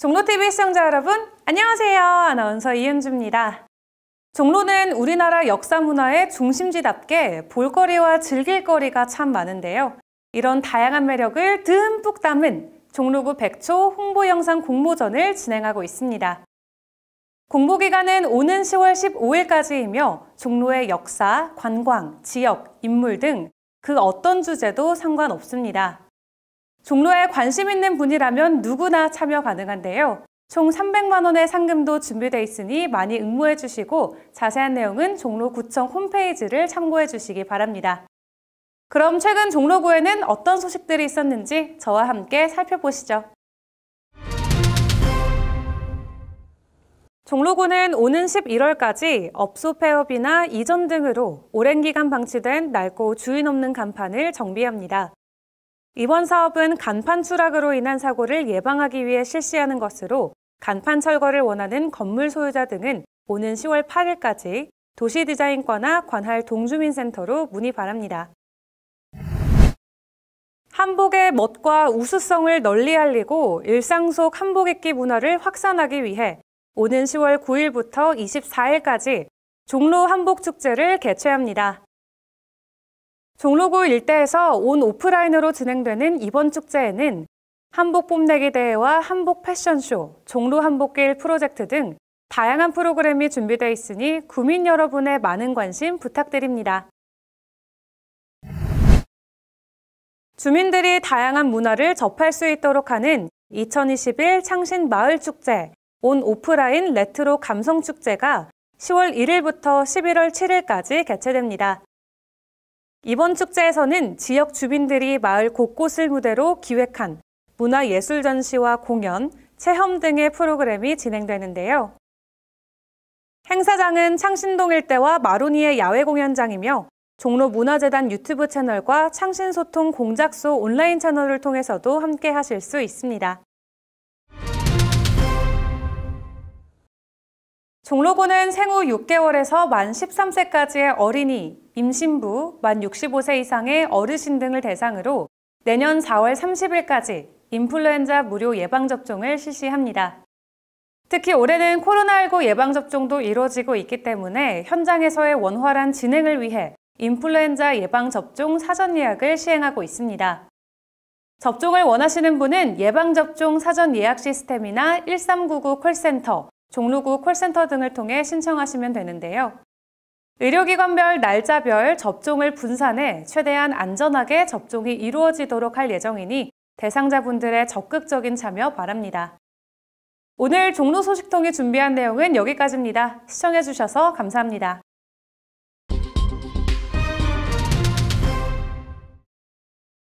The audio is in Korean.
종로TV 시청자 여러분, 안녕하세요. 아나운서 이은주입니다. 종로는 우리나라 역사 문화의 중심지답게 볼거리와 즐길거리가 참 많은데요. 이런 다양한 매력을 듬뿍 담은 종로구 백초 홍보 영상 공모전을 진행하고 있습니다. 공모 기간은 오는 10월 15일까지이며 종로의 역사, 관광, 지역, 인물 등 그 어떤 주제도 상관없습니다. 종로에 관심 있는 분이라면 누구나 참여 가능한데요. 총 300만 원의 상금도 준비되어 있으니 많이 응모해 주시고 자세한 내용은 종로구청 홈페이지를 참고해 주시기 바랍니다. 그럼 최근 종로구에는 어떤 소식들이 있었는지 저와 함께 살펴보시죠. 종로구는 오는 11월까지 업소 폐업이나 이전 등으로 오랜 기간 방치된 낡고 주인 없는 간판을 정비합니다. 이번 사업은 간판 추락으로 인한 사고를 예방하기 위해 실시하는 것으로 간판 철거를 원하는 건물 소유자 등은 오는 10월 8일까지 도시디자인과나 관할 동주민센터로 문의 바랍니다. 한복의 멋과 우수성을 널리 알리고 일상 속 한복 입기 문화를 확산하기 위해 오는 10월 9일부터 24일까지 종로 한복축제를 개최합니다. 종로구 일대에서 온 오프라인으로 진행되는 이번 축제에는 한복 뽐내기 대회와 한복 패션쇼, 종로 한복길 프로젝트 등 다양한 프로그램이 준비되어 있으니 구민 여러분의 많은 관심 부탁드립니다. 주민들이 다양한 문화를 접할 수 있도록 하는 2021 창신 마을 축제 온 오프라인 레트로 감성 축제가 10월 1일부터 11월 7일까지 개최됩니다. 이번 축제에서는 지역 주민들이 마을 곳곳을 무대로 기획한 문화예술 전시와 공연, 체험 등의 프로그램이 진행되는데요. 행사장은 창신동 일대와 마로니의 야외 공연장이며 종로문화재단 유튜브 채널과 창신소통 공작소 온라인 채널을 통해서도 함께 하실 수 있습니다. 종로구는 생후 6개월에서 만 13세까지의 어린이, 임신부, 만 65세 이상의 어르신 등을 대상으로 내년 4월 30일까지 인플루엔자 무료 예방접종을 실시합니다. 특히 올해는 코로나19 예방접종도 이루어지고 있기 때문에 현장에서의 원활한 진행을 위해 인플루엔자 예방접종 사전 예약을 시행하고 있습니다. 접종을 원하시는 분은 예방접종 사전 예약 시스템이나 1399 콜센터, 종로구 콜센터 등을 통해 신청하시면 되는데요. 의료기관별 날짜별 접종을 분산해 최대한 안전하게 접종이 이루어지도록 할 예정이니 대상자분들의 적극적인 참여 바랍니다. 오늘 종로 소식통이 준비한 내용은 여기까지입니다. 시청해주셔서 감사합니다.